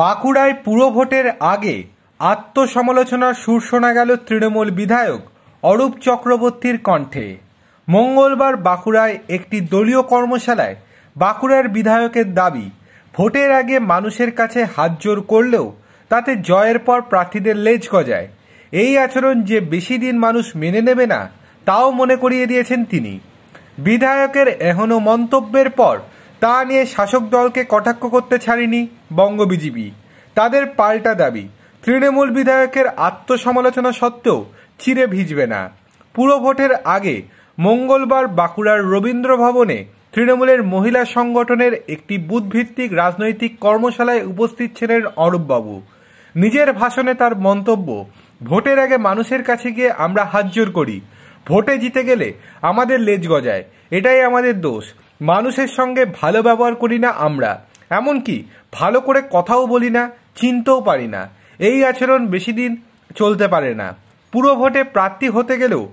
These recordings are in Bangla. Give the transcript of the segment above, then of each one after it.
বাঁকুড়ায় পুরভোটের আগে আত্মসমালোচনার সুর শোনা গেল তৃণমূল বিধায়ক অরূপ চক্রবর্তীর কণ্ঠে মঙ্গলবার বাঁকুড়ায় একটি দলীয় কর্মশালায় বাঁকুড়ার বিধায়কের দাবি ভোটের আগে মানুষের কাছে হাত জোর করলেও তাতে জয়ের পর প্রার্থীদের লেজ গজায় এই আচরণ যে বেশি দিন মানুষ মেনে নেবে না তাও মনে করিয়ে দিয়েছেন তিনি বিধায়কের এখনও মন্তব্যের পর তা নিয়ে শাসক দলকে কটাক্ষ করতে ছাড়েনি বঙ্গ বিজিবি তাদের পাল্টা দাবি তৃণমূল বিধায়কের আত্মসমালোচনা সত্ত্বেও চিরে ভিজবে না পুরো ভোটের আগে মঙ্গলবার বাঁকুড়ার রবীন্দ্র ভবনে তৃণমূলের মহিলা সংগঠনের একটি বুধভিত্তিক রাজনৈতিক কর্মশালায় উপস্থিত ছিলেন অরূপবাবু নিজের ভাষণে তার মন্তব্য ভোটের আগে মানুষের কাছে গিয়ে আমরা হাজজোর করি ভোটে জিতে গেলে আমাদের লেজ গজায় এটাই আমাদের দোষ মানুষের সঙ্গে ভালো ব্যবহার করি না আমরা এমনকি ভালো করে কথাও বলি না চিনতেও পারি না এই আচরণ বেশি দিন চলতে পারে না পুরো ভোটে প্রার্থী হতে গেলেও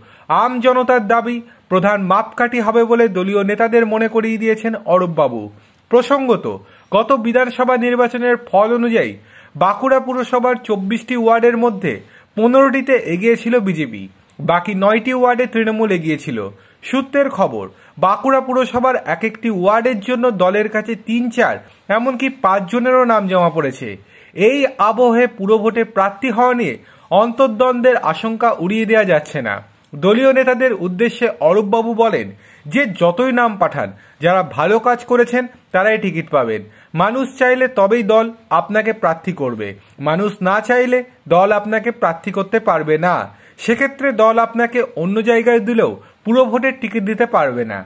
আম জনতার দাবি প্রধান মাপকাঠি হবে বলে দলীয় নেতাদের মনে করিয়ে দিয়েছেন অরূপবাবু প্রসঙ্গত গত বিধানসভা নির্বাচনের ফল অনুযায়ী বাঁকুড়া পুরসভার চব্বিশটি ওয়ার্ডের মধ্যে পনেরোটিতে এগিয়েছিল বিজেপি বাকি নয়টি ওয়ার্ডে তৃণমূল এগিয়েছিল সূত্রের খবর বাঁকুড়া পুরসভার এক একটি ওয়ার্ডের জন্য দলের কাছে তিন চার এমনকি পাঁচজনেরও নাম জমা পড়েছে এই আবহে পুরভোটে প্রার্থী হওয়া নিয়ে অন্তর্দ্বন্দ্বের আশঙ্কা উড়িয়ে দেওয়া যাচ্ছে না দলীয় নেতাদের উদ্দেশ্যে অরূপবাবু বলেন যে যতই নাম পাঠান যারা ভালো কাজ করেছেন তারাই টিকিট পাবেন মানুষ চাইলে তবেই দল আপনাকে প্রার্থী করবে মানুষ না চাইলে দল আপনাকে প্রার্থী করতে পারবে না সেক্ষেত্রে দল আপনাকে অন্য জায়গায় দিলেও পুরো ভোটের টিকিট দিতে পারবে না